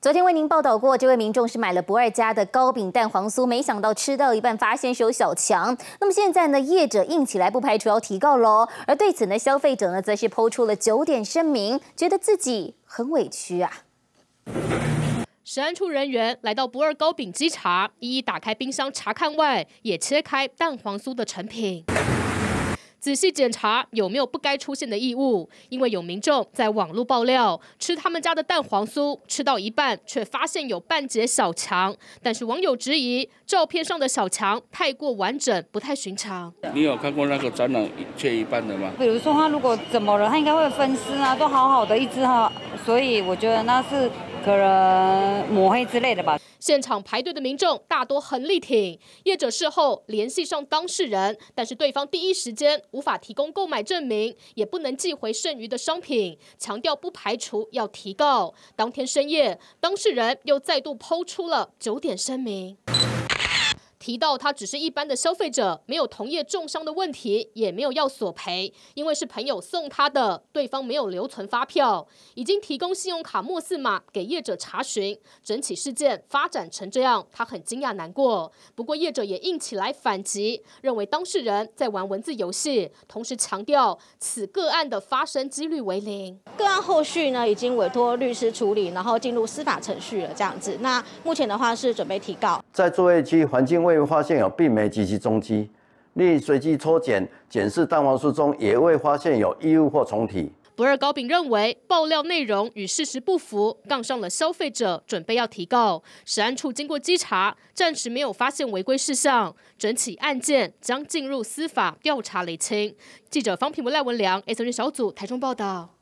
昨天为您报道过，这位民众是买了不二家的糕饼蛋黄酥，没想到吃到一半发现是有小强。那么现在呢，业者硬起来，不排除要提告喽。而对此呢，消费者呢则是抛出了九点声明，觉得自己很委屈啊。食安处人员来到不二糕饼稽查，一一打开冰箱查看，外也切开蛋黄酥的成品。仔细检查有没有不该出现的异物，因为有民众在网络爆料，吃他们家的蛋黄酥吃到一半，却发现有半截小强。但是网友质疑，照片上的小强太过完整，不太寻常。你有看过那个展览切一半的吗？比如说他如果怎么了，他应该会分尸啊，都好好的一只哈。所以我觉得那是可能抹黑之类的吧。现场排队的民众大多很力挺业者，事后联系上当事人，但是对方第一时间无法提供购买证明，也不能寄回剩余的商品，强调不排除要提告。当天深夜，当事人又再度抛出了九点声明。提到他只是一般的消费者，没有同业重伤的问题，也没有要索赔，因为是朋友送他的，对方没有留存发票，已经提供信用卡末四码给业者查询。整起事件发展成这样，他很惊讶难过。不过业者也硬起来反击，认为当事人在玩文字游戏，同时强调此个案的发生几率为零。个案后续呢，已经委托律师处理，然后进入司法程序了。这样子，那目前的话是准备提告。在作业区环境未发现有病媒及其踪迹，另随机抽检检视蛋黄酥中也未发现有异物或虫体。不二高饼认为爆料内容与事实不符，杠上了消费者，准备要提告。食安处经过稽查，暂时没有发现违规事项，整起案件将进入司法调查厘清。记者方平、文、赖文良，S N 小组台中报道。